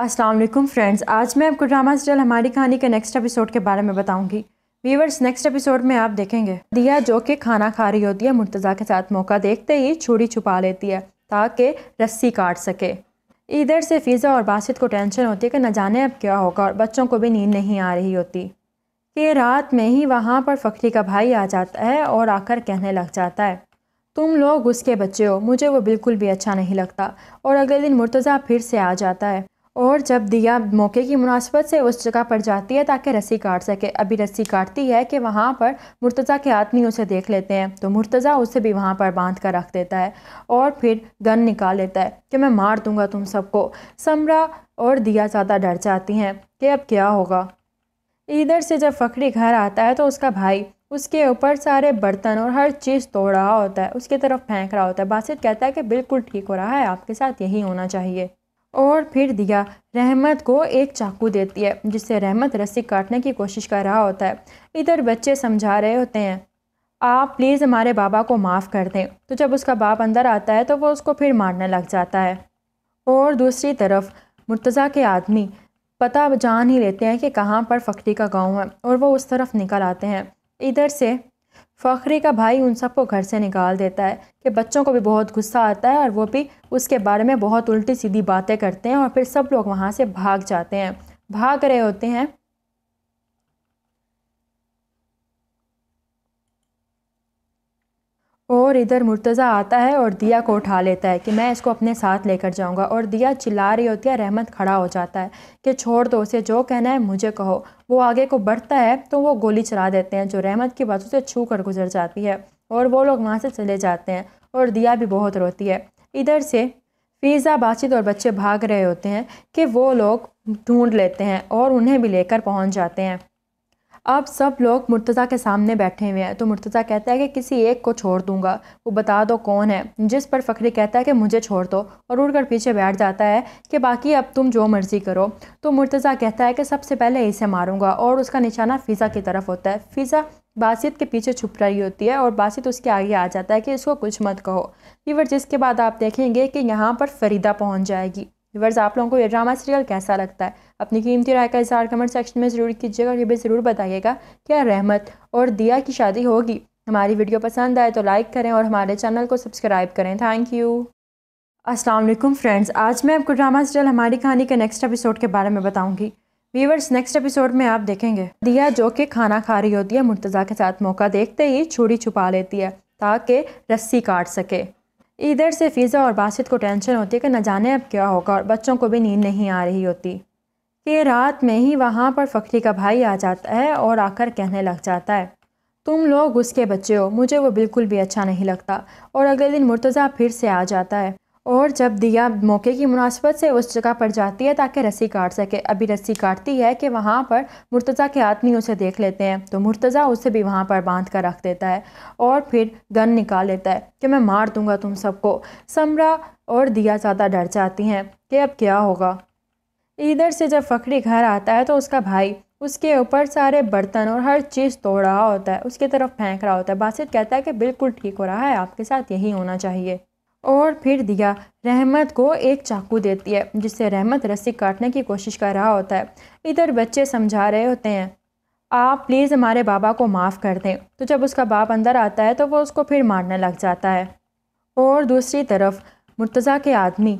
Aslam friends आज मैं आपको ड्रामा सीरियल हमारी कहानी के नेक्स्ट एपिसोड के बारे में बताऊंगी व्यूवर्स नेक्स्ट एपिसोड में आप देखेंगे दिया जो कि खाना खा रही होती है मुर्तज़ा के साथ मौका देखते ही छुरी छुपा लेती है ताकि रस्सी काट सके इधर से फ़िज़ा और बासित को टेंशन होती है कि न जाने अब क्या होगा और बच्चों को भी नींद नहीं आ रही होती कि रात में ही वहाँ पर फ़करी का भाई आ जाता है और आकर कहने लग जाता है तुम लोग उसके बच्चे हो मुझे वो बिल्कुल भी अच्छा नहीं लगता और अगले दिन मुर्तज़ा फिर से आ जाता है और जब दिया मौके की मुनासबत से उस जगह पर जाती है ताकि रस्सी काट सके अभी रस्सी काटती है कि वहाँ पर मुर्तज़ा के आदमी उसे देख लेते हैं तो मुर्तज़ा उसे भी वहाँ पर बांध कर रख देता है और फिर गन निकाल लेता है कि मैं मार दूँगा तुम सबको समरा और दिया ज़्यादा डर जाती हैं कि अब क्या होगा इधर से जब फकरी घर आता है तो उसका भाई उसके ऊपर सारे बर्तन और हर चीज़ तोड़ रहा होता है उसकी तरफ फेंक रहा होता है बासित कहता है कि बिल्कुल ठीक हो रहा है आपके साथ यही होना चाहिए और फिर दिया रहमत को एक चाकू देती है जिससे रहमत रस्सी काटने की कोशिश कर रहा होता है इधर बच्चे समझा रहे होते हैं आप प्लीज़ हमारे बाबा को माफ़ कर दें तो जब उसका बाप अंदर आता है तो वो उसको फिर मारने लग जाता है और दूसरी तरफ मुर्तज़ा के आदमी पता जान ही लेते हैं कि कहाँ पर फकरी का गांव है और वो उस तरफ निकल आते हैं इधर से फ़खरी का भाई उन सबको घर से निकाल देता है कि बच्चों को भी बहुत गुस्सा आता है और वो भी उसके बारे में बहुत उल्टी सीधी बातें करते हैं और फिर सब लोग वहाँ से भाग जाते हैं भाग रहे होते हैं और इधर मुर्तज़ा आता है और दिया को उठा लेता है कि मैं इसको अपने साथ लेकर जाऊंगा और दिया चिल्ला रही होती है रहमत खड़ा हो जाता है कि छोड़ दो उसे जो कहना है मुझे कहो वो आगे को बढ़ता है तो वो गोली चला देते हैं जो रहमत की बातों से छू कर गुजर जाती है और वो लोग वहाँ से चले जाते हैं और दिया भी बहुत रोती है इधर से फ़ीज़ा बातचीत और बच्चे भाग रहे होते हैं कि वो लोग ढूँढ लेते हैं और उन्हें भी लेकर पहुँच जाते हैं अब सब लोग मुर्तज़ा के सामने बैठे हुए हैं तो मुर्तज़ा कहता है कि किसी एक को छोड़ दूंगा वो बता दो कौन है जिस पर फ़खरी कहता है कि मुझे छोड़ दो और उड़कर पीछे बैठ जाता है कि बाकी अब तुम जो मर्ज़ी करो तो मुर्तज़ा कहता है कि सबसे पहले इसे मारूंगा और उसका निशाना फ़िज़ा की तरफ होता है फ़िज़ा बासित के पीछे छुप रही होती है और बासित उसके आगे आ जाता है कि इसको कुछ मत कहो फिर जिसके बाद आप देखेंगे कि यहाँ पर फरीदा पहुँच जाएगी व्यवर्स आप लोगों को यह ड्रामा सीरियल कैसा लगता है अपनी कीमती राय का इजहार कमेंट सेक्शन में ज़रूर कीजिएगा ये भी ज़रूर बताइएगा क्या रहमत और दिया की शादी होगी हमारी वीडियो पसंद आए तो लाइक करें और हमारे चैनल को सब्सक्राइब करें थैंक यू असलम फ्रेंड्स आज मैं आपको ड्रामा सीरियल हमारी कहानी के नेक्स्ट एपिसोड के बारे में बताऊंगी वीवर्स नेक्स्ट एपिसोड में आप देखेंगे दिया जो कि खाना खा रही होती है मुर्तज़ा के साथ मौका देखते ही छुरी छुपा लेती है ताकि रस्सी काट सके इधर से फ़िज़ा और बासित को टेंशन होती है कि न जाने अब क्या होगा और बच्चों को भी नींद नहीं आ रही होती कि रात में ही वहाँ पर फ़करी का भाई आ जाता है और आकर कहने लग जाता है तुम लोग उसके बच्चे हो मुझे वो बिल्कुल भी अच्छा नहीं लगता और अगले दिन मुर्तज़ा फिर से आ जाता है और जब दिया मौके की मुनासबत से उस जगह पर जाती है ताकि रस्सी काट सके अभी रस्सी काटती है कि वहाँ पर मुर्तज़ा के आदमी उसे देख लेते हैं तो मुर्तज़ा उसे भी वहाँ पर बांध कर रख देता है और फिर गन निकाल लेता है कि मैं मार दूँगा तुम सबको समरा और दिया ज़्यादा डर जाती हैं कि अब क्या होगा इधर से जब फ़करी घर आता है तो उसका भाई उसके ऊपर सारे बर्तन और हर चीज़ तोड़ रहा होता है उसकी तरफ फेंक रहा होता है बासित कहता है कि बिल्कुल ठीक हो रहा है आपके साथ यही होना चाहिए और फिर दिया रहमत को एक चाकू देती है जिससे रहमत रस्सी काटने की कोशिश कर रहा होता है इधर बच्चे समझा रहे होते हैं आप प्लीज़ हमारे बाबा को माफ़ कर दें तो जब उसका बाप अंदर आता है तो वो उसको फिर मारने लग जाता है और दूसरी तरफ मुर्तज़ा के आदमी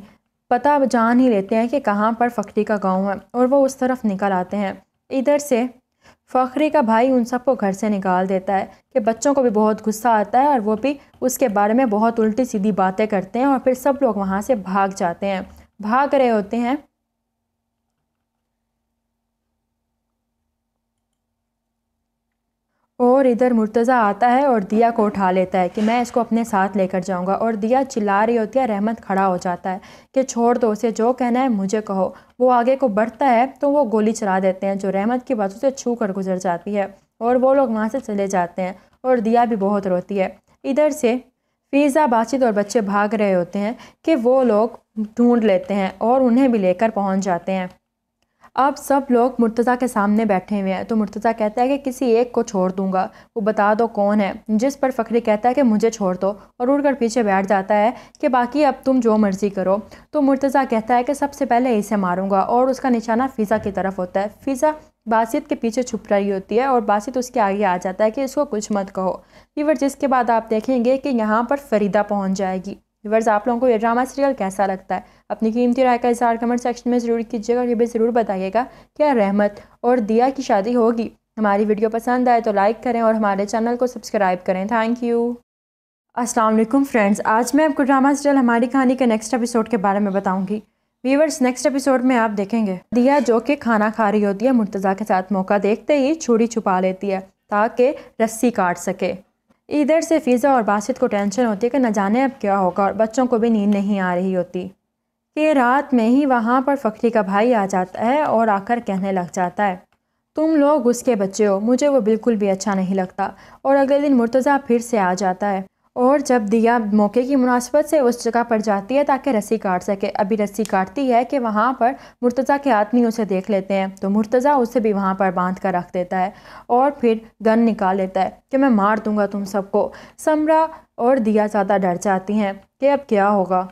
पता जान ही लेते हैं कि कहाँ पर फकरी का गांव है और वो उस तरफ निकल आते हैं इधर से फ़खरी का भाई उन सबको घर से निकाल देता है कि बच्चों को भी बहुत गुस्सा आता है और वो भी उसके बारे में बहुत उल्टी सीधी बातें करते हैं और फिर सब लोग वहाँ से भाग जाते हैं भाग रहे होते हैं और इधर मुर्तज़ा आता है और दिया को उठा लेता है कि मैं इसको अपने साथ लेकर जाऊंगा और दिया चिल्ला रही होती है रहमत खड़ा हो जाता है कि छोड़ दो उसे जो कहना है मुझे कहो वो आगे को बढ़ता है तो वो गोली चला देते हैं जो रहमत की बातों से छू कर गुजर जाती है और वो लोग वहाँ से चले जाते हैं और दिया भी बहुत रोती है इधर से फ़ीज़ा बातचीत और बच्चे भाग रहे होते हैं कि वो लोग ढूँढ लेते हैं और उन्हें भी लेकर पहुँच जाते हैं अब सब लोग मुर्तज़ा के सामने बैठे हुए हैं तो मुर्तज़ा कहता है कि किसी एक को छोड़ दूंगा वो बता दो कौन है जिस पर फ़खरी कहता है कि मुझे छोड़ दो और उड़कर पीछे बैठ जाता है कि बाकी अब तुम जो मर्ज़ी करो तो मुर्तज़ा कहता है कि सबसे पहले इसे मारूंगा और उसका निशाना फ़िज़ा की तरफ होता है फ़िज़ा बासित के पीछे छुप रही होती है और बासित उसके आगे आ जाता है कि इसको कुछ मत कहो फिर जिसके बाद आप देखेंगे कि यहाँ पर फरीदा पहुँच जाएगी व्यवर्स आप लोगों को यह ड्रामा सीरियल कैसा लगता है अपनी कीमती राय का इजहार कमेंट सेक्शन में ज़रूर कीजिएगा ये भी ज़रूर बताइएगा क्या रहमत और दिया की शादी होगी हमारी वीडियो पसंद आए तो लाइक करें और हमारे चैनल को सब्सक्राइब करें थैंक यू असलम फ्रेंड्स आज मैं आपको ड्रामा सीरियल हमारी कहानी के नेक्स्ट एपिसोड के बारे में बताऊंगी व्यूवर्स नेक्स्ट एपिसोड में आप देखेंगे दिया जो कि खाना खा रही होती है मुर्तज़ा के साथ मौका देखते ही छुरी छुपा लेती है ताकि रस्सी काट सके इधर से फ़िज़ा और बासित को टेंशन होती है कि न जाने अब क्या होगा और बच्चों को भी नींद नहीं आ रही होती कि रात में ही वहाँ पर फ़करी का भाई आ जाता है और आकर कहने लग जाता है तुम लोग उसके बच्चे हो मुझे वो बिल्कुल भी अच्छा नहीं लगता और अगले दिन मुर्तज़ा फिर से आ जाता है और जब दिया मौके की मुनासबत से उस जगह पर जाती है ताकि रस्सी काट सके अभी रस्सी काटती है कि वहाँ पर मुर्तज़ा के आदमी उसे देख लेते हैं तो मुर्तज़ा उसे भी वहाँ पर बांध कर रख देता है और फिर गन निकाल लेता है कि मैं मार दूँगा तुम सबको समरा और दिया ज़्यादा डर जाती हैं कि अब क्या होगा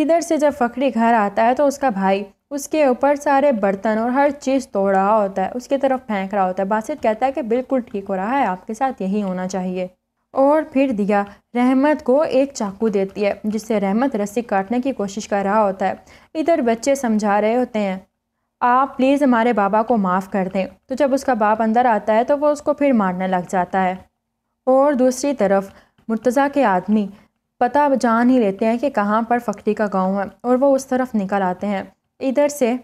इधर से जब फकरी घर आता है तो उसका भाई उसके ऊपर सारे बर्तन और हर चीज़ तोड़ रहा होता है उसकी तरफ फेंक रहा होता है बासित कहता है कि बिल्कुल ठीक हो रहा है आपके साथ यही होना चाहिए और फिर दिया रहमत को एक चाकू देती है जिससे रहमत रस्सी काटने की कोशिश कर रहा होता है इधर बच्चे समझा रहे होते हैं आप प्लीज़ हमारे बाबा को माफ़ कर दें तो जब उसका बाप अंदर आता है तो वो उसको फिर मारने लग जाता है और दूसरी तरफ मुर्तज़ा के आदमी पता जान ही लेते हैं कि कहाँ पर फकरी का गांव है और वो उस तरफ निकल आते हैं इधर से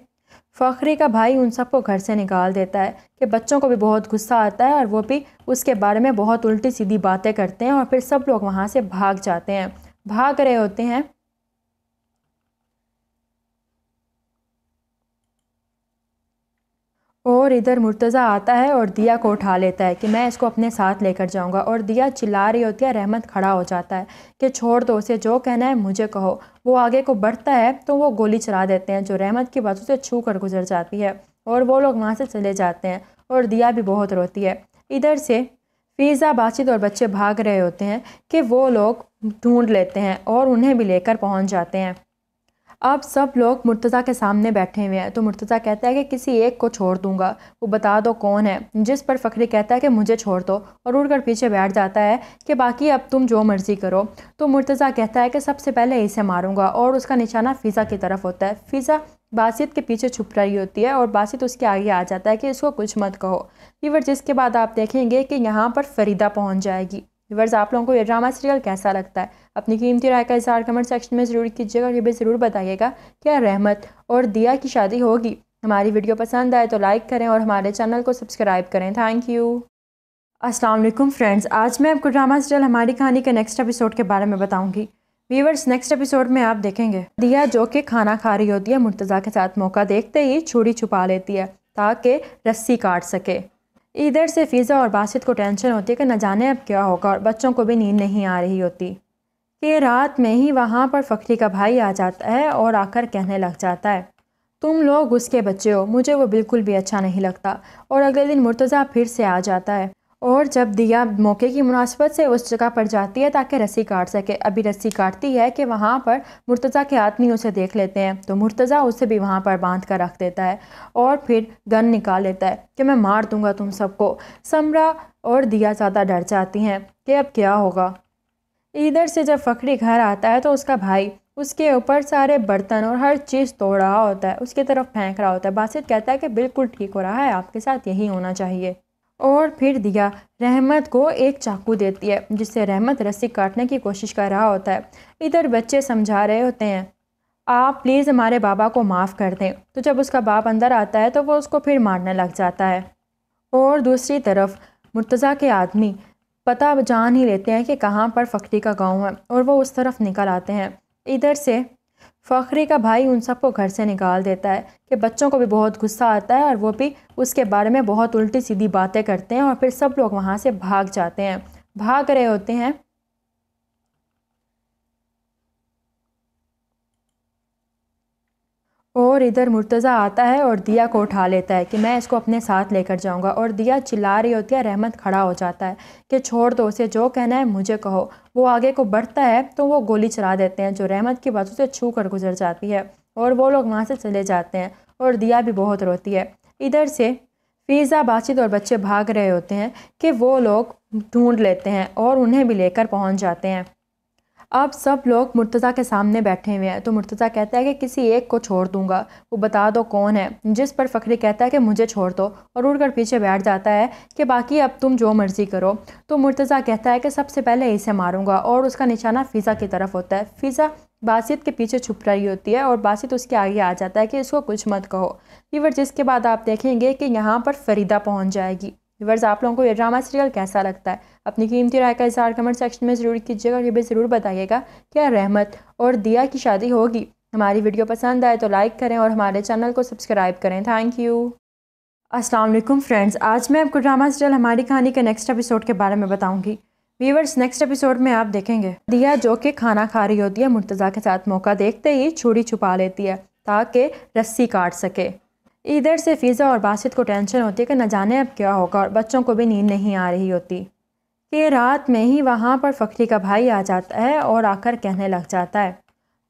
फ़खरी का भाई उन सबको घर से निकाल देता है कि बच्चों को भी बहुत गुस्सा आता है और वो भी उसके बारे में बहुत उल्टी सीधी बातें करते हैं और फिर सब लोग वहाँ से भाग जाते हैं भाग रहे होते हैं और इधर मुर्तज़ा आता है और दिया को उठा लेता है कि मैं इसको अपने साथ लेकर जाऊंगा और दिया चिल्ला रही होती है रहमत खड़ा हो जाता है कि छोड़ दो उसे जो कहना है मुझे कहो वो आगे को बढ़ता है तो वो गोली चला देते हैं जो रहमत की बातों से छू कर गुजर जाती है और वो लोग वहाँ से चले जाते हैं और दिया भी बहुत रोती है इधर से फ़ीज़ा बातचीत और बच्चे भाग रहे होते हैं कि वो लोग ढूँढ लेते हैं और उन्हें भी लेकर पहुँच जाते हैं अब सब लोग मुर्तज़ा के सामने बैठे हुए हैं तो मुर्तज़ा कहता है कि किसी एक को छोड़ दूंगा वो बता दो कौन है जिस पर फ़खरी कहता है कि मुझे छोड़ दो और उड़कर पीछे बैठ जाता है कि बाकी अब तुम जो मर्ज़ी करो तो मुर्तज़ा कहता है कि सबसे पहले इसे मारूंगा और उसका निशाना फ़िज़ा की तरफ होता है फ़िज़ा बासित के पीछे छुप रही होती है और बासित उसके आगे आ जाता है कि इसको कुछ मत कहो फिर जिसके बाद आप देखेंगे कि यहाँ पर फरीदा पहुँच जाएगी व्यवर्स आप लोगों को यह ड्रामा सीरियल कैसा लगता है अपनी कीमती राय का इजहार कमेंट सेक्शन में ज़रूर कीजिएगा ये भी ज़रूर बताइएगा क्या रहमत और दिया की शादी होगी हमारी वीडियो पसंद आए तो लाइक करें और हमारे चैनल को सब्सक्राइब करें थैंक यू असलम फ्रेंड्स आज मैं आपको ड्रामा सीरियल हमारी कहानी के नेक्स्ट एपिसोड के बारे में बताऊंगी व्यूवर्स नेक्स्ट एपिसोड में आप देखेंगे दिया जो कि खाना खा रही होती है मुर्तज़ा के साथ मौका देखते ही छुरी छुपा लेती है ताकि रस्सी काट सके इधर से फ़िज़ा और बासित को टेंशन होती है कि न जाने अब क्या होगा और बच्चों को भी नींद नहीं आ रही होती कि रात में ही वहाँ पर फ़करी का भाई आ जाता है और आकर कहने लग जाता है तुम लोग उसके बच्चे हो मुझे वो बिल्कुल भी अच्छा नहीं लगता और अगले दिन मुर्तज़ा फिर से आ जाता है और जब दिया मौके की मुनासबत से उस जगह पर जाती है ताकि रस्सी काट सके अभी रस्सी काटती है कि वहाँ पर मुर्तज़ा के आदमी उसे देख लेते हैं तो मुर्तज़ा उसे भी वहाँ पर बांध कर रख देता है और फिर गन निकाल लेता है कि मैं मार दूँगा तुम सबको समरा और दिया ज़्यादा डर जाती हैं कि अब क्या होगा इधर से जब फ़करी घर आता है तो उसका भाई उसके ऊपर सारे बर्तन और हर चीज़ तोड़ रहा होता है उसकी तरफ फेंक रहा होता है बासित कहता है कि बिल्कुल ठीक हो रहा है आपके साथ यही होना चाहिए और फिर दिया रहमत को एक चाकू देती है जिससे रहमत रस्सी काटने की कोशिश कर रहा होता है इधर बच्चे समझा रहे होते हैं आप प्लीज़ हमारे बाबा को माफ़ कर दें तो जब उसका बाप अंदर आता है तो वो उसको फिर मारने लग जाता है और दूसरी तरफ मुर्तज़ा के आदमी पता जान ही लेते हैं कि कहाँ पर फकरी का गांव है और वो उस तरफ निकल आते हैं इधर से फ़खरी का भाई उन सबको घर से निकाल देता है कि बच्चों को भी बहुत गुस्सा आता है और वो भी उसके बारे में बहुत उल्टी सीधी बातें करते हैं और फिर सब लोग वहाँ से भाग जाते हैं भाग रहे होते हैं और इधर मुर्तज़ा आता है और दिया को उठा लेता है कि मैं इसको अपने साथ लेकर जाऊंगा और दिया चिल्ला रही होती है रहमत खड़ा हो जाता है कि छोड़ दो उसे जो कहना है मुझे कहो वो आगे को बढ़ता है तो वो गोली चला देते हैं जो रहमत की बातों से छू कर गुजर जाती है और वो लोग वहाँ से चले जाते हैं और दिया भी बहुत रोती है इधर से फ़ीज़ा बातचीत और बच्चे भाग रहे होते हैं कि वो लोग ढूँढ लेते हैं और उन्हें भी लेकर पहुँच जाते हैं अब सब लोग मुर्तज़ा के सामने बैठे हुए हैं तो मुर्तज़ा कहता है कि किसी एक को छोड़ दूंगा वो बता दो कौन है जिस पर फ़खरी कहता है कि मुझे छोड़ दो और उड़कर पीछे बैठ जाता है कि बाकी अब तुम जो मर्ज़ी करो तो मुर्तज़ा कहता है कि सबसे पहले इसे मारूंगा और उसका निशाना फ़िज़ा की तरफ होता है फ़िज़ा बासित के पीछे छुप रही होती है और बासित उसके आगे आ जाता है कि इसको कुछ मत कहो फिर जिसके बाद आप देखेंगे कि यहाँ पर फरीदा पहुँच जाएगी व्यवर्स आप लोगों को यह ड्रामा सीरियल कैसा लगता है अपनी कीमती राय का इजहार कमेंट सेक्शन में ज़रूर कीजिएगा ये भी ज़रूर बताइएगा क्या रहमत और दिया की शादी होगी हमारी वीडियो पसंद आए तो लाइक करें और हमारे चैनल को सब्सक्राइब करें थैंक यू असलम फ्रेंड्स आज मैं आपको ड्रामा सीरियल हमारी कहानी के नेक्स्ट एपिसोड के बारे में बताऊंगी व्यूवर्स नेक्स्ट एपिसोड में आप देखेंगे दिया जो कि खाना खा रही होती है मुर्तज़ा के साथ मौका देखते ही छुरी छुपा लेती है ताकि रस्सी काट सके इधर से फ़िज़ा और बासित को टेंशन होती है कि न जाने अब क्या होगा और बच्चों को भी नींद नहीं आ रही होती कि रात में ही वहाँ पर फ़करी का भाई आ जाता है और आकर कहने लग जाता है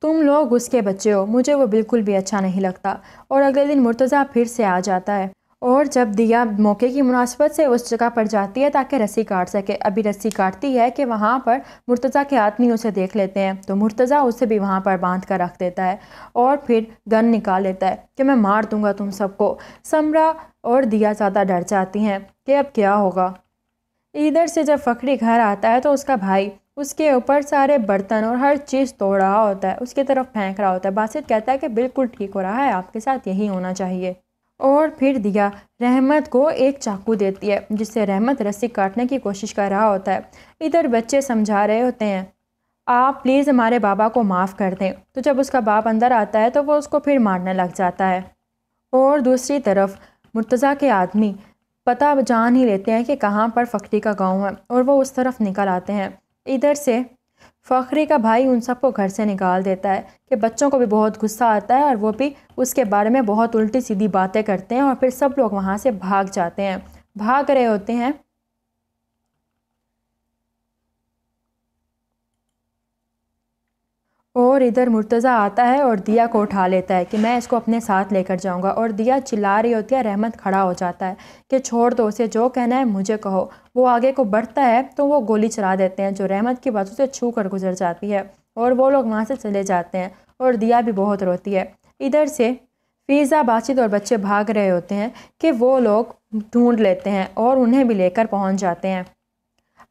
तुम लोग उसके बच्चे हो मुझे वो बिल्कुल भी अच्छा नहीं लगता और अगले दिन मुर्तज़ा फिर से आ जाता है और जब दिया मौके की मुनासबत से उस जगह पर जाती है ताकि रस्सी काट सके अभी रस्सी काटती है कि वहाँ पर मुर्तज़ा के आदमी उसे देख लेते हैं तो मुर्तज़ा उसे भी वहाँ पर बांध कर रख देता है और फिर गन निकाल लेता है कि मैं मार दूँगा तुम सबको समरा और दिया ज़्यादा डर जाती हैं कि अब क्या होगा इधर से जब फकरी घर आता है तो उसका भाई उसके ऊपर सारे बर्तन और हर चीज़ तोड़ रहा होता है उसकी तरफ फेंक रहा होता है बासित कहता है कि बिल्कुल ठीक हो रहा है आपके साथ यही होना चाहिए और फिर दिया रहमत को एक चाकू देती है जिससे रहमत रस्सी काटने की कोशिश कर रहा होता है इधर बच्चे समझा रहे होते हैं आप प्लीज़ हमारे बाबा को माफ़ कर दें तो जब उसका बाप अंदर आता है तो वो उसको फिर मारने लग जाता है और दूसरी तरफ मुर्तज़ा के आदमी पता जान ही लेते हैं कि कहाँ पर फकरी का गांव है और वो उस तरफ निकल आते हैं इधर से फ़खरी का भाई उन सबको घर से निकाल देता है कि बच्चों को भी बहुत गुस्सा आता है और वो भी उसके बारे में बहुत उल्टी सीधी बातें करते हैं और फिर सब लोग वहाँ से भाग जाते हैं भाग रहे होते हैं और इधर मुर्तज़ा आता है और दिया को उठा लेता है कि मैं इसको अपने साथ लेकर जाऊंगा और दिया चिल्ला रही होती है रहमत खड़ा हो जाता है कि छोड़ दो उसे जो कहना है मुझे कहो वो आगे को बढ़ता है तो वो गोली चला देते हैं जो रहमत की बातों से छू कर गुजर जाती है और वो लोग वहाँ से चले जाते हैं और दिया भी बहुत रोती है इधर से फ़ीज़ा बातचीत और बच्चे भाग रहे होते हैं कि वो लोग ढूँढ लेते हैं और उन्हें भी लेकर पहुँच जाते हैं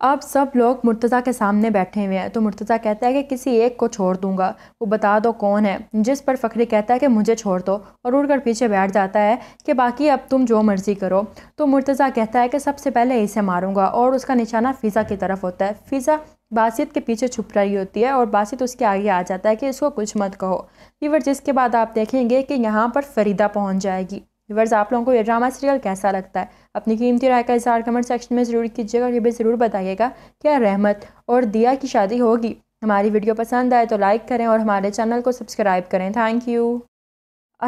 अब सब लोग मुर्तज़ा के सामने बैठे हुए हैं तो मुर्तज़ा कहता है कि किसी एक को छोड़ दूंगा वो बता दो कौन है जिस पर फ़खरी कहता है कि मुझे छोड़ दो और उड़कर पीछे बैठ जाता है कि बाकी अब तुम जो मर्ज़ी करो तो मुर्तज़ा कहता है कि सबसे पहले इसे मारूंगा और उसका निशाना फ़िज़ा की तरफ होता है फ़िज़ा बासित के पीछे छुप रही होती है और बासित उसके आगे आ जाता है कि इसको कुछ मत कहो फिर जिसके बाद आप देखेंगे कि यहाँ पर फरीदा पहुँच जाएगी व्यवर्स आप लोगों को यह ड्रामा सीरियल कैसा लगता है अपनी कीमती राय का इजहार कमेंट सेक्शन में ज़रूर कीजिएगा ये भी ज़रूर बताइएगा क्या रहमत और दिया की शादी होगी हमारी वीडियो पसंद आए तो लाइक करें और हमारे चैनल को सब्सक्राइब करें थैंक यू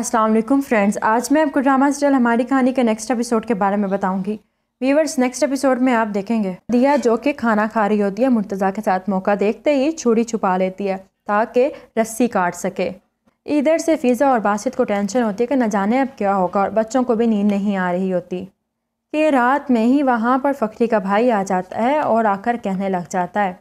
असलम फ्रेंड्स आज मैं आपको ड्रामा सीरियल हमारी कहानी के नेक्स्ट एपिसोड के बारे में बताऊंगी व्यूवर्स नेक्स्ट एपिसोड में आप देखेंगे दिया जो कि खाना खा रही होती है मुर्तज़ा के साथ मौका देखते ही छुरी छुपा लेती है ताकि रस्सी काट सके इधर से फ़िज़ा और बासित को टेंशन होती है कि न जाने अब क्या होगा और बच्चों को भी नींद नहीं आ रही होती कि रात में ही वहाँ पर फ़करी का भाई आ जाता है और आकर कहने लग जाता है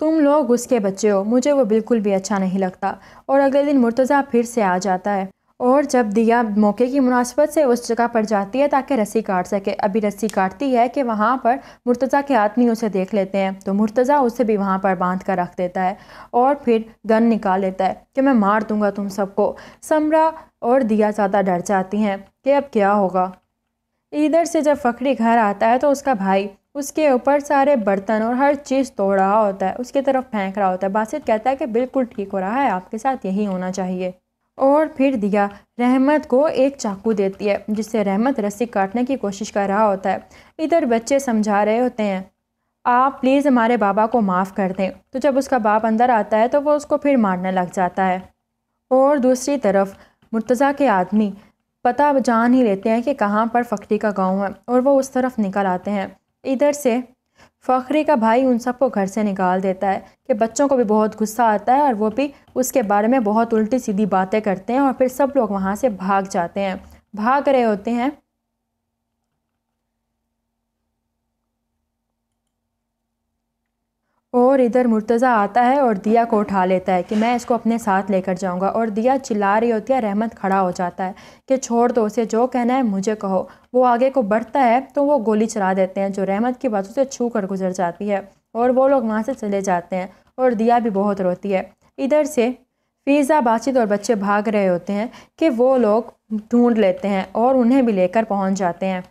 तुम लोग उसके बच्चे हो मुझे वो बिल्कुल भी अच्छा नहीं लगता और अगले दिन मुर्तज़ा फिर से आ जाता है और जब दिया मौके की मुनासबत से उस जगह पर जाती है ताकि रस्सी काट सके अभी रस्सी काटती है कि वहाँ पर मुर्तज़ा के आदमी उसे देख लेते हैं तो मुर्तज़ा उसे भी वहाँ पर बांध कर रख देता है और फिर गन निकाल लेता है कि मैं मार दूँगा तुम सबको समरा और दिया ज़्यादा डर जाती हैं कि अब क्या होगा इधर से जब फकरी घर आता है तो उसका भाई उसके ऊपर सारे बर्तन और हर चीज़ तोड़ रहा होता है उसकी तरफ फेंक रहा होता है बासित कहता है कि बिल्कुल ठीक हो रहा है आपके साथ यही होना चाहिए और फिर दिया रहमत को एक चाकू देती है जिससे रहमत रस्सी काटने की कोशिश कर रहा होता है इधर बच्चे समझा रहे होते हैं आप प्लीज़ हमारे बाबा को माफ़ कर दें तो जब उसका बाप अंदर आता है तो वो उसको फिर मारने लग जाता है और दूसरी तरफ मुर्तज़ा के आदमी पता जान ही लेते हैं कि कहाँ पर फकरी का गांव है और वो उस तरफ निकल आते हैं इधर से फ़खरी का भाई उन सबको घर से निकाल देता है कि बच्चों को भी बहुत गुस्सा आता है और वो भी उसके बारे में बहुत उल्टी सीधी बातें करते हैं और फिर सब लोग वहाँ से भाग जाते हैं भाग रहे होते हैं और इधर मुर्तज़ा आता है और दिया को उठा लेता है कि मैं इसको अपने साथ लेकर जाऊंगा और दिया चिल्ला रही होती है रहमत खड़ा हो जाता है कि छोड़ दो उसे जो कहना है मुझे कहो वो आगे को बढ़ता है तो वो गोली चला देते हैं जो रहमत की बातों से छू कर गुजर जाती है और वो लोग वहाँ से चले जाते हैं और दिया भी बहुत रोती है इधर से फ़ीज़ा बातचीत और बच्चे भाग रहे होते हैं कि वो लोग ढूँढ लेते हैं और उन्हें भी लेकर पहुँच जाते हैं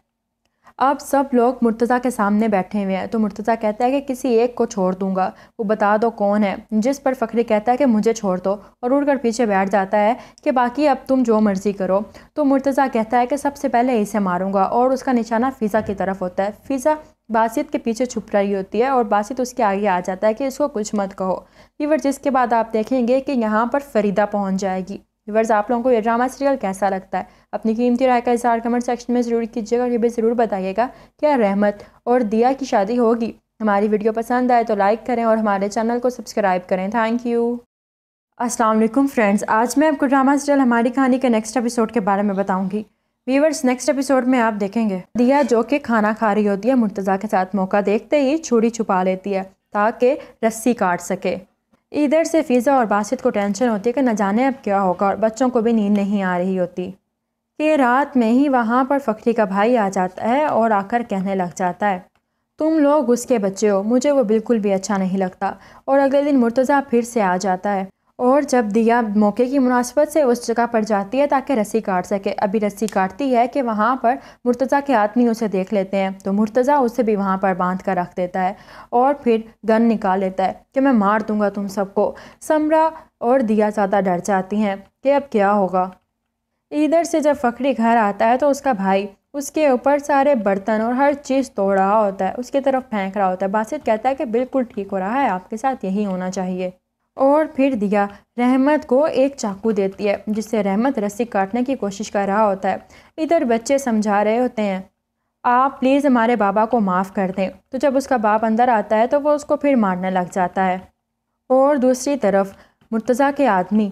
अब सब लोग मुर्तज़ा के सामने बैठे हुए हैं तो मुर्तज़ा कहता है कि किसी एक को छोड़ दूंगा वो बता दो कौन है जिस पर फ़खरी कहता है कि मुझे छोड़ दो और उड़कर पीछे बैठ जाता है कि बाकी अब तुम जो मर्ज़ी करो तो मुर्तज़ा कहता है कि सबसे पहले इसे मारूंगा और उसका निशाना फ़िज़ा की तरफ होता है फ़िज़ा बासित के पीछे छुप रही होती है और बासित उसके आगे आ जाता है कि इसको कुछ मत कहो फिर जिसके बाद आप देखेंगे कि यहाँ पर फरीदा पहुँच जाएगी व्यवर्स आप लोगों को यह ड्रामा सीरियल कैसा लगता है अपनी कीमती राय का इजहार कमेंट सेक्शन में ज़रूर कीजिएगा ये भी ज़रूर बताइएगा क्या रहमत और दिया की शादी होगी हमारी वीडियो पसंद आए तो लाइक करें और हमारे चैनल को सब्सक्राइब करें थैंक यू असलम फ्रेंड्स आज मैं आपको ड्रामा सीरियल हमारी कहानी के नेक्स्ट एपिसोड के बारे में बताऊंगी व्यूवर्स नेक्स्ट एपिसोड में आप देखेंगे दिया जो कि खाना खा रही होती है मुर्तज़ा के साथ मौका देखते ही छुरी छुपा लेती है ताकि रस्सी काट सके इधर से फ़िज़ा और बासित को टेंशन होती है कि न जाने अब क्या होगा और बच्चों को भी नींद नहीं आ रही होती कि रात में ही वहाँ पर फ़करी का भाई आ जाता है और आकर कहने लग जाता है तुम लोग उसके बच्चे हो मुझे वो बिल्कुल भी अच्छा नहीं लगता और अगले दिन मुर्तज़ा फिर से आ जाता है और जब दिया मौके की मुनासबत से उस जगह पर जाती है ताकि रस्सी काट सके अभी रस्सी काटती है कि वहाँ पर मुर्तज़ा के आदमी उसे देख लेते हैं तो मुर्तज़ा उसे भी वहाँ पर बांध कर रख देता है और फिर गन निकाल लेता है कि मैं मार दूँगा तुम सबको समरा और दिया ज़्यादा डर जाती हैं कि अब क्या होगा इधर से जब फ़करी घर आता है तो उसका भाई उसके ऊपर सारे बर्तन और हर चीज़ तोड़ रहा होता है उसकी तरफ फेंक रहा होता है बासित कहता है कि बिल्कुल ठीक हो रहा है आपके साथ यही होना चाहिए और फिर दिया रहमत को एक चाकू देती है जिससे रहमत रस्सी काटने की कोशिश कर रहा होता है इधर बच्चे समझा रहे होते हैं आप प्लीज़ हमारे बाबा को माफ़ कर दें तो जब उसका बाप अंदर आता है तो वो उसको फिर मारने लग जाता है और दूसरी तरफ मुर्तज़ा के आदमी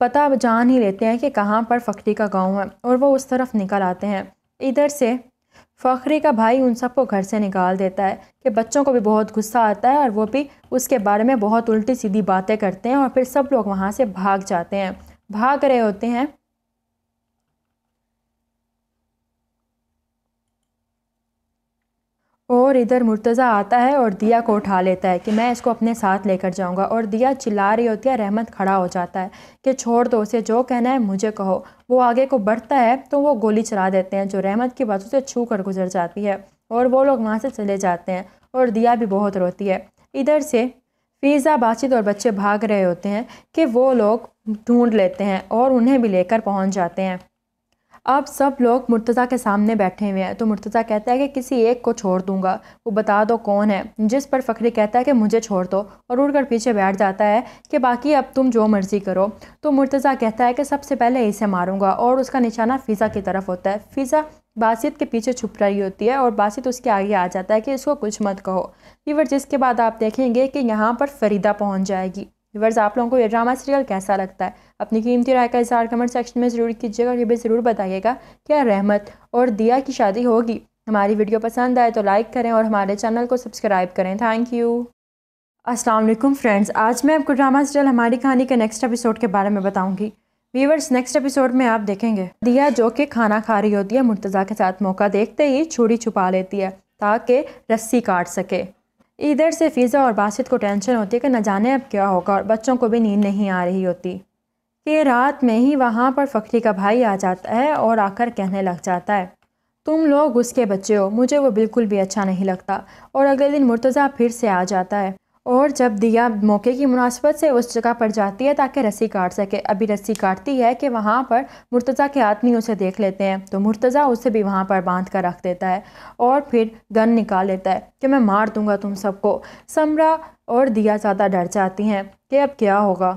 पता जान ही लेते हैं कि कहाँ पर फकरी का गांव है और वो उस तरफ निकल आते हैं इधर से फ़खरी का भाई उन सबको घर से निकाल देता है कि बच्चों को भी बहुत गुस्सा आता है और वो भी उसके बारे में बहुत उल्टी सीधी बातें करते हैं और फिर सब लोग वहाँ से भाग जाते हैं भाग रहे होते हैं और इधर मुर्तज़ा आता है और दिया को उठा लेता है कि मैं इसको अपने साथ लेकर जाऊंगा और दिया चिल्ला रही होती है रहमत खड़ा हो जाता है कि छोड़ दो उसे जो कहना है मुझे कहो वो आगे को बढ़ता है तो वो गोली चला देते हैं जो रहमत की बातों से छू कर गुजर जाती है और वो लोग वहाँ से चले जाते हैं और दिया भी बहुत रोती है इधर से फ़ीज़ा बातचीत और बच्चे भाग रहे होते हैं कि वो लोग ढूँढ लेते हैं और उन्हें भी लेकर पहुँच जाते हैं अब सब लोग मुर्तज़ा के सामने बैठे हुए हैं तो मुर्तज़ा कहता है कि किसी एक को छोड़ दूंगा वो बता दो कौन है जिस पर फ़खरी कहता है कि मुझे छोड़ दो और उड़कर पीछे बैठ जाता है कि बाकी अब तुम जो मर्ज़ी करो तो मुर्तज़ा कहता है कि सबसे पहले इसे मारूंगा और उसका निशाना फ़िज़ा की तरफ होता है फ़िज़ा बासित के पीछे छुप रही होती है और बासित उसके आगे आ जाता है कि इसको कुछ मत कहो फिर जिसके बाद आप देखेंगे कि यहाँ पर फरीदा पहुँच जाएगी व्यवर्स आप लोगों को यह ड्रामा सीरियल कैसा लगता है अपनी कीमती राय का इजहार कमेंट सेक्शन में ज़रूर कीजिएगा ये भी ज़रूर बताइएगा क्या रहमत और दिया की शादी होगी हमारी वीडियो पसंद आए तो लाइक करें और हमारे चैनल को सब्सक्राइब करें थैंक यू असलम फ्रेंड्स आज मैं आपको ड्रामा सीरियल हमारी कहानी के नेक्स्ट एपिसोड के बारे में बताऊंगी व्यूवर्स नेक्स्ट एपिसोड में आप देखेंगे दिया जो कि खाना खा रही होती है मुर्तज़ा के साथ मौका देखते ही छुरी छुपा लेती है ताकि रस्सी काट सके इधर से फ़िज़ा और बासित को टेंशन होती है कि न जाने अब क्या होगा और बच्चों को भी नींद नहीं आ रही होती कि रात में ही वहाँ पर फ़करी का भाई आ जाता है और आकर कहने लग जाता है तुम लोग उसके बच्चे हो मुझे वो बिल्कुल भी अच्छा नहीं लगता और अगले दिन मुर्तज़ा फिर से आ जाता है और जब दिया मौके की मुनासबत से उस जगह पर जाती है ताकि रस्सी काट सके अभी रस्सी काटती है कि वहाँ पर मुर्तज़ा के आदमी उसे देख लेते हैं तो मुर्तज़ा उसे भी वहाँ पर बांध कर रख देता है और फिर गन निकाल लेता है कि मैं मार दूँगा तुम सबको समरा और दिया ज़्यादा डर जाती हैं कि अब क्या होगा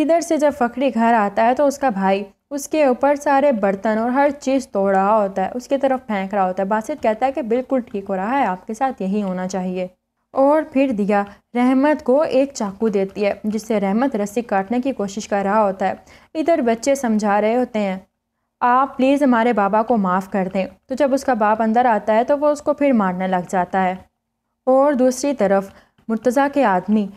इधर से जब फकरी घर आता है तो उसका भाई उसके ऊपर सारे बर्तन और हर चीज़ तोड़ रहा होता है उसकी तरफ फेंक रहा होता है बासित कहता है कि बिल्कुल ठीक हो रहा है आपके साथ यही होना चाहिए और फिर दिया रहमत को एक चाकू देती है जिससे रहमत रस्सी काटने की कोशिश कर रहा होता है इधर बच्चे समझा रहे होते हैं आप प्लीज़ हमारे बाबा को माफ़ कर दें तो जब उसका बाप अंदर आता है तो वो उसको फिर मारने लग जाता है और दूसरी तरफ मुर्तज़ा के आदमी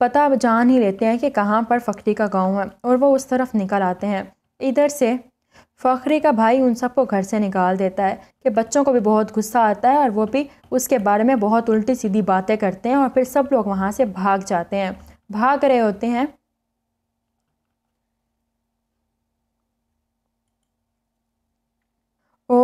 पता जान ही लेते हैं कि कहाँ पर फकरी का गांव है और वो उस तरफ निकल आते हैं इधर से फ़खरी का भाई उन सबको घर से निकाल देता है कि बच्चों को भी बहुत गुस्सा आता है और वो भी उसके बारे में बहुत उल्टी सीधी बातें करते हैं और फिर सब लोग वहाँ से भाग जाते हैं भाग रहे होते हैं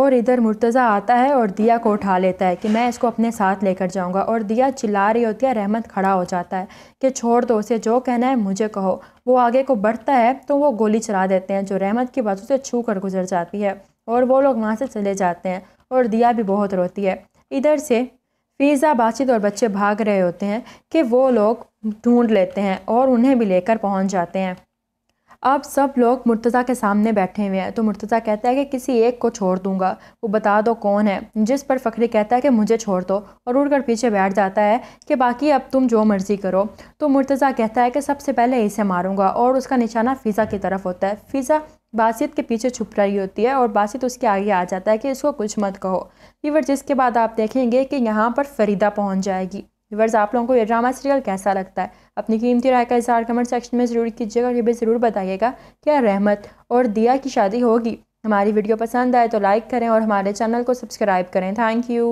और इधर मुर्तज़ा आता है और दिया को उठा लेता है कि मैं इसको अपने साथ लेकर जाऊंगा और दिया चिल्ला रही होती है रहमत खड़ा हो जाता है कि छोड़ दो उसे जो कहना है मुझे कहो वो आगे को बढ़ता है तो वो गोली चला देते हैं जो रहमत की बातों से छू कर गुजर जाती है और वो लोग वहाँ से चले जाते हैं और दिया भी बहुत रोती है इधर से फ़ीज़ा बातचीत और बच्चे भाग रहे होते हैं कि वो लोग ढूँढ लेते हैं और उन्हें भी लेकर पहुँच जाते हैं अब सब लोग मुर्तज़ा के सामने बैठे हुए हैं तो मुर्तज़ा कहता है कि किसी एक को छोड़ दूंगा वो बता दो कौन है जिस पर फ़खरी कहता है कि मुझे छोड़ दो और उड़कर पीछे बैठ जाता है कि बाकी अब तुम जो मर्ज़ी करो तो मुर्तज़ा कहता है कि सबसे पहले इसे मारूंगा और उसका निशाना फ़िज़ा की तरफ होता है फ़िज़ा बासित के पीछे छुप रही होती है और बासित उसके आगे आ जाता है कि इसको कुछ मत कहो फिर जिसके बाद आप देखेंगे कि यहाँ पर फरीदा पहुँच जाएगी व्यवर्स आप लोगों को यह ड्रामा सीरियल कैसा लगता है अपनी कीमती राय का इजहार कमेंट सेक्शन में ज़रूर कीजिएगा और ये भी ज़रूर बताइएगा क्या रहमत और दिया की शादी होगी हमारी वीडियो पसंद आए तो लाइक करें और हमारे चैनल को सब्सक्राइब करें थैंक यू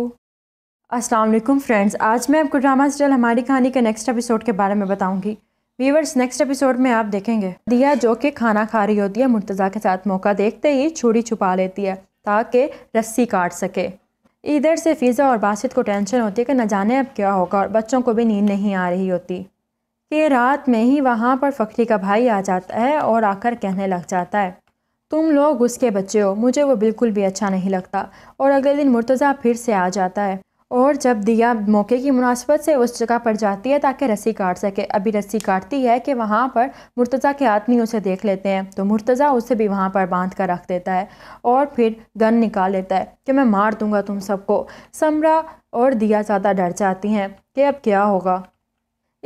असलम फ्रेंड्स आज मैं आपको ड्रामा सीरियल हमारी कहानी के नेक्स्ट एपिसोड के बारे में बताऊंगी व्यूवर्स नेक्स्ट एपिसोड में आप देखेंगे दिया जो कि खाना खा रही होती है मुर्तज़ा के साथ मौका देखते ही छुरी छुपा लेती है ताकि रस्सी काट सके इधर से फ़िज़ा और बासित को टेंशन होती है कि न जाने अब क्या होगा और बच्चों को भी नींद नहीं आ रही होती कि रात में ही वहाँ पर फ़करी का भाई आ जाता है और आकर कहने लग जाता है तुम लोग उसके बच्चे हो मुझे वो बिल्कुल भी अच्छा नहीं लगता और अगले दिन मुर्तज़ा फिर से आ जाता है और जब दिया मौके की मुनासबत से उस जगह पर जाती है ताकि रस्सी काट सके अभी रस्सी काटती है कि वहाँ पर मुर्तज़ा के आदमी उसे देख लेते हैं तो मुर्तज़ा उसे भी वहाँ पर बांध कर रख देता है और फिर गन निकाल लेता है कि मैं मार दूँगा तुम सबको समरा और दिया ज़्यादा डर जाती हैं कि अब क्या होगा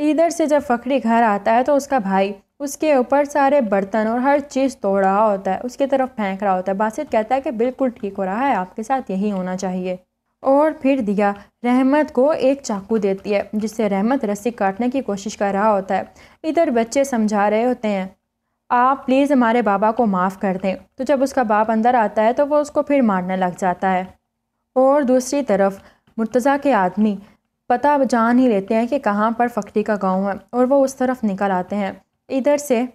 इधर से जब फ़करी घर आता है तो उसका भाई उसके ऊपर सारे बर्तन और हर चीज़ तोड़ रहा होता है उसकी तरफ फेंक रहा होता है बासित कहता है कि बिल्कुल ठीक हो रहा है आपके साथ यही होना चाहिए और फिर दिया रहमत को एक चाकू देती है जिससे रहमत रस्सी काटने की कोशिश कर रहा होता है इधर बच्चे समझा रहे होते हैं आप प्लीज़ हमारे बाबा को माफ़ कर दें तो जब उसका बाप अंदर आता है तो वो उसको फिर मारने लग जाता है और दूसरी तरफ मुर्तज़ा के आदमी पता जान ही लेते हैं कि कहाँ पर फकरी का गांव है और वो उस तरफ निकल आते हैं इधर से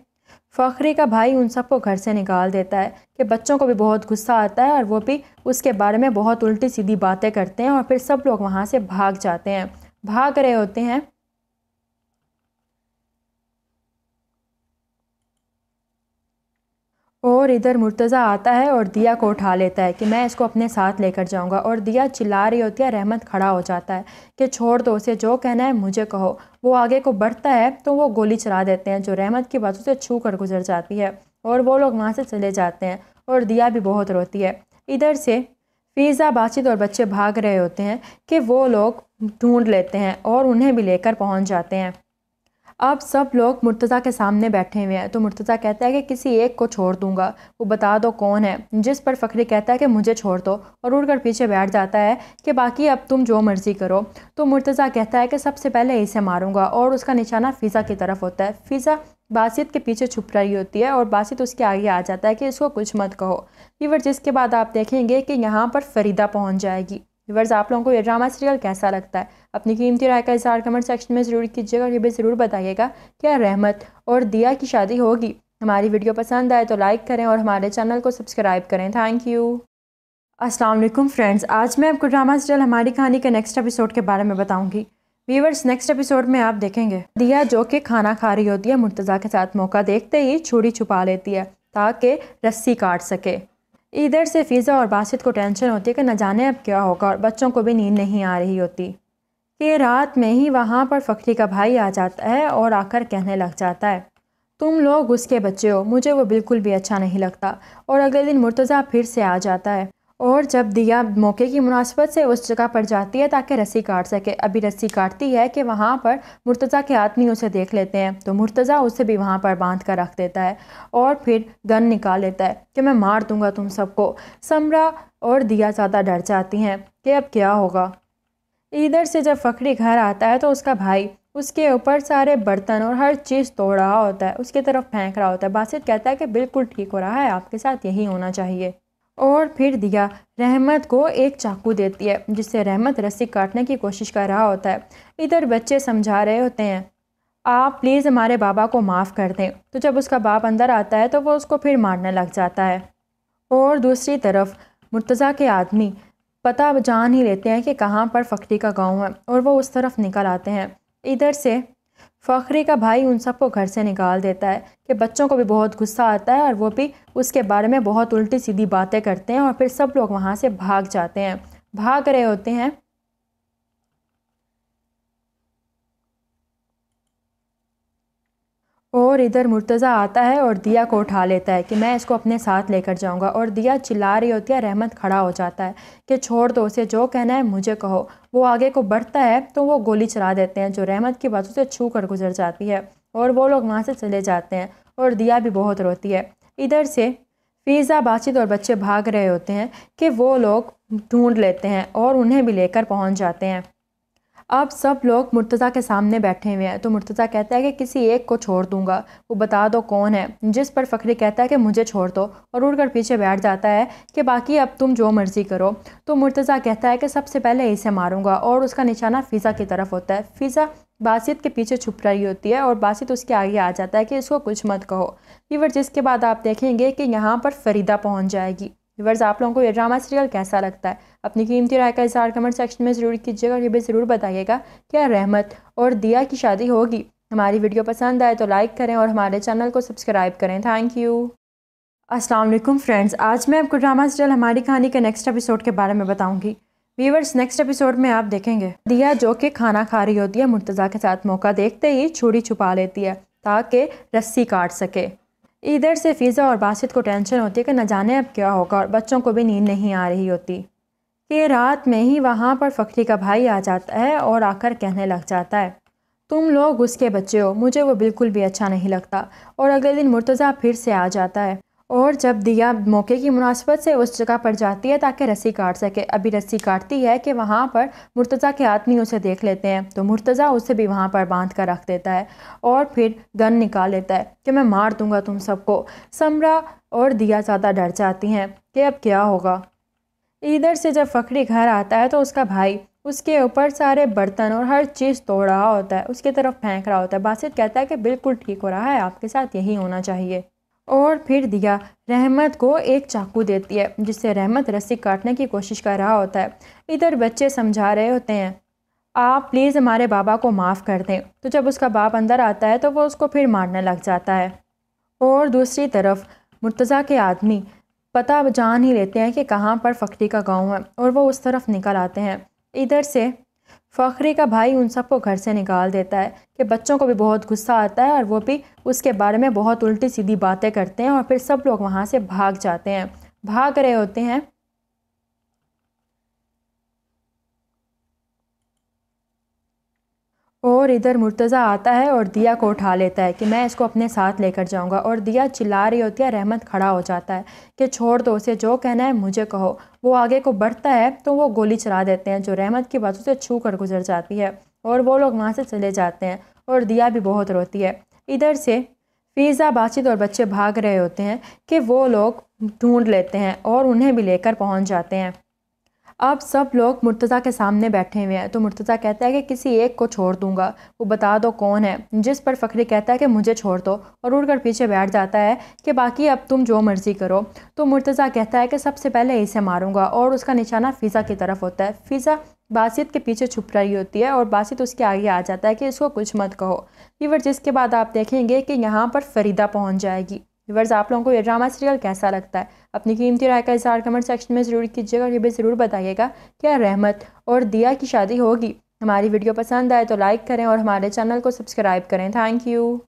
फ़खरी का भाई उन सबको घर से निकाल देता है कि बच्चों को भी बहुत गुस्सा आता है और वो भी उसके बारे में बहुत उल्टी सीधी बातें करते हैं और फिर सब लोग वहाँ से भाग जाते हैं भाग रहे होते हैं और इधर मुर्तज़ा आता है और दिया को उठा लेता है कि मैं इसको अपने साथ लेकर जाऊंगा और दिया चिल्ला रही होती है रहमत खड़ा हो जाता है कि छोड़ दो उसे जो कहना है मुझे कहो वो आगे को बढ़ता है तो वो गोली चला देते हैं जो रहमत की बातों से छू कर गुजर जाती है और वो लोग वहाँ से चले जाते हैं और दिया भी बहुत रोती है इधर से फ़ीज़ा बातचीत और बच्चे भाग रहे होते हैं कि वो लोग ढूँढ लेते हैं और उन्हें भी लेकर पहुँच जाते हैं अब सब लोग मुर्तज़ा के सामने बैठे हुए हैं तो मुर्तज़ा कहता है कि किसी एक को छोड़ दूंगा वो बता दो कौन है जिस पर फ़खरी कहता है कि मुझे छोड़ दो और उड़कर पीछे बैठ जाता है कि बाकी अब तुम जो मर्ज़ी करो तो मुर्तज़ा कहता है कि सबसे पहले इसे मारूंगा और उसका निशाना फ़िज़ा की तरफ होता है फ़िज़ा बासित के पीछे छुप रही होती है और बासित उसके आगे आ जाता है कि इसको कुछ मत कहो फिर जिसके बाद आप देखेंगे कि यहाँ पर फरीदा पहुँच जाएगी व्यवर्स आप लोगों को यह ड्रामा सीरियल कैसा लगता है अपनी कीमती राय का इजहार कमेंट सेक्शन में ज़रूर कीजिएगा ये भी ज़रूर बताइएगा क्या रहमत और दिया की शादी होगी हमारी वीडियो पसंद आए तो लाइक करें और हमारे चैनल को सब्सक्राइब करें थैंक यू असलम फ्रेंड्स आज मैं आपको ड्रामा सीरियल हमारी कहानी के नेक्स्ट एपिसोड के बारे में बताऊंगी व्यूवर्स नेक्स्ट एपिसोड में आप देखेंगे दिया जो कि खाना खा रही होती है मुर्तज़ा के साथ मौका देखते ही छुरी छुपा लेती है ताकि रस्सी काट सके इधर से फ़िज़ा और बासित को टेंशन होती है कि न जाने अब क्या होगा और बच्चों को भी नींद नहीं आ रही होती कि रात में ही वहाँ पर फ़करी का भाई आ जाता है और आकर कहने लग जाता है तुम लोग उसके बच्चे हो मुझे वो बिल्कुल भी अच्छा नहीं लगता और अगले दिन मुर्तज़ा फिर से आ जाता है और जब दिया मौके की मुनासबत से उस जगह पर जाती है ताकि रस्सी काट सके अभी रस्सी काटती है कि वहाँ पर मुर्तज़ा के आदमी उसे देख लेते हैं तो मुर्तज़ा उसे भी वहाँ पर बांध कर रख देता है और फिर गन निकाल लेता है कि मैं मार दूँगा तुम सबको समरा और दिया ज़्यादा डर जाती हैं कि अब क्या होगा इधर से जब फ़करी घर आता है तो उसका भाई उसके ऊपर सारे बर्तन और हर चीज़ तोड़ रहा होता है उसकी तरफ फेंक रहा होता है बासित कहता है कि बिल्कुल ठीक हो रहा है आपके साथ यही होना चाहिए और फिर दिया रहमत को एक चाकू देती है जिससे रहमत रस्सी काटने की कोशिश कर रहा होता है इधर बच्चे समझा रहे होते हैं आप प्लीज़ हमारे बाबा को माफ़ कर दें तो जब उसका बाप अंदर आता है तो वो उसको फिर मारने लग जाता है और दूसरी तरफ मुर्तज़ा के आदमी पता जान ही लेते हैं कि कहाँ पर फकरी का गांव है और वो उस तरफ निकल आते हैं इधर से फ़खरी का भाई उन सबको घर से निकाल देता है कि बच्चों को भी बहुत गुस्सा आता है और वो भी उसके बारे में बहुत उल्टी सीधी बातें करते हैं और फिर सब लोग वहाँ से भाग जाते हैं भाग रहे होते हैं और इधर मुर्तज़ा आता है और दिया को उठा लेता है कि मैं इसको अपने साथ लेकर जाऊंगा और दिया चिल्ला रही होती है रहमत खड़ा हो जाता है कि छोड़ दो उसे जो कहना है मुझे कहो वो आगे को बढ़ता है तो वो गोली चला देते हैं जो रहमत की बातों से छू कर गुजर जाती है और वो लोग वहाँ से चले जाते हैं और दिया भी बहुत रोती है इधर से फ़ीज़ा बातचीत और बच्चे भाग रहे होते हैं कि वो लोग ढूँढ लेते हैं और उन्हें भी लेकर पहुँच जाते हैं अब सब लोग मुर्तज़ा के सामने बैठे हुए हैं तो मुर्तज़ा कहता है कि किसी एक को छोड़ दूंगा वो बता दो कौन है जिस पर फ़खरी कहता है कि मुझे छोड़ दो और उड़कर पीछे बैठ जाता है कि बाकी अब तुम जो मर्ज़ी करो तो मुर्तज़ा कहता है कि सबसे पहले इसे मारूंगा और उसका निशाना फ़िज़ा की तरफ होता है फ़िज़ा बासित के पीछे छुप रही होती है और बासित उसके आगे आ जाता है कि इसको कुछ मत कहो फिर जिसके बाद आप देखेंगे कि यहाँ पर फरीदा पहुँच जाएगी व्यवर्स आप लोगों को ये ड्रामा सीरियल कैसा लगता है अपनी कीमती राय का इजहार कमेंट सेक्शन में ज़रूर कीजिएगा ये भी ज़रूर बताइएगा क्या रहमत और दिया की शादी होगी हमारी वीडियो पसंद आए तो लाइक करें और हमारे चैनल को सब्सक्राइब करें थैंक यू असलम फ्रेंड्स आज मैं आपको ड्रामा सीरियल हमारी कहानी के नेक्स्ट एपिसोड के बारे में बताऊंगी वीवर्स नेक्स्ट एपिसोड में आप देखेंगे दिया जो कि खाना खा रही होती है मुर्तज़ा के साथ मौका देखते ही छुरी छुपा लेती है ताकि रस्सी काट सके इधर से फ़िज़ा और बासित को टेंशन होती है कि न जाने अब क्या होगा और बच्चों को भी नींद नहीं आ रही होती कि रात में ही वहाँ पर फ़करी का भाई आ जाता है और आकर कहने लग जाता है तुम लोग उसके बच्चे हो मुझे वो बिल्कुल भी अच्छा नहीं लगता और अगले दिन मुर्तज़ा फिर से आ जाता है और जब दिया मौके की मुनासबत से उस जगह पर जाती है ताकि रस्सी काट सके अभी रस्सी काटती है कि वहाँ पर मुर्तज़ा के आदमी उसे देख लेते हैं तो मुर्तज़ा उसे भी वहाँ पर बांध कर रख देता है और फिर गन निकाल लेता है कि मैं मार दूँगा तुम सबको समरा और दिया ज़्यादा डर जाती हैं कि अब क्या होगा इधर से जब फ़करी घर आता है तो उसका भाई उसके ऊपर सारे बर्तन और हर चीज़ तोड़ रहा होता है उसकी तरफ फेंक रहा होता है बासित कहता है कि बिल्कुल ठीक हो रहा है आपके साथ यही होना चाहिए और फिर दिया रहमत को एक चाकू देती है जिससे रहमत रस्सी काटने की कोशिश कर रहा होता है इधर बच्चे समझा रहे होते हैं आप प्लीज़ हमारे बाबा को माफ़ कर दें तो जब उसका बाप अंदर आता है तो वो उसको फिर मारने लग जाता है और दूसरी तरफ मुर्तज़ा के आदमी पता जान ही लेते हैं कि कहाँ पर फकरी का गांव है और वो उस तरफ निकल आते हैं इधर से फ़खरी का भाई उन सबको घर से निकाल देता है कि बच्चों को भी बहुत गुस्सा आता है और वो भी उसके बारे में बहुत उल्टी सीधी बातें करते हैं और फिर सब लोग वहाँ से भाग जाते हैं भाग रहे होते हैं और इधर मुर्तज़ा आता है और दिया को उठा लेता है कि मैं इसको अपने साथ लेकर जाऊंगा और दिया चिल्ला रही होती है रहमत खड़ा हो जाता है कि छोड़ दो उसे जो कहना है मुझे कहो वो आगे को बढ़ता है तो वो गोली चला देते हैं जो रहमत की बातों से छू कर गुजर जाती है और वो लोग वहाँ से चले जाते हैं और दिया भी बहुत रोती है इधर से फ़ीज़ा बातचीत और बच्चे भाग रहे होते हैं कि वो लोग ढूँढ लेते हैं और उन्हें भी लेकर पहुँच जाते हैं अब सब लोग मुर्तज़ा के सामने बैठे हुए हैं तो मुर्तज़ा कहता है कि किसी एक को छोड़ दूंगा वो बता दो कौन है जिस पर फ़खरी कहता है कि मुझे छोड़ दो और उड़कर पीछे बैठ जाता है कि बाकी अब तुम जो मर्ज़ी करो तो मुर्तज़ा कहता है कि सबसे पहले इसे मारूंगा और उसका निशाना फ़िज़ा की तरफ होता है फ़िज़ा बासित के पीछे छुप रही होती है और बासित उसके आगे आ जाता है कि इसको कुछ मत कहो फिर जिसके बाद आप देखेंगे कि यहाँ पर फरीदा पहुँच जाएगी व्यवर्स आप लोगों को यह ड्रामा सीरियल कैसा लगता है अपनी कीमती राय का इजहार कमेंट सेक्शन में ज़रूर कीजिएगा ये भी ज़रूर बताइएगा क्या रहमत और दिया की शादी होगी हमारी वीडियो पसंद आए तो लाइक करें और हमारे चैनल को सब्सक्राइब करें थैंक यू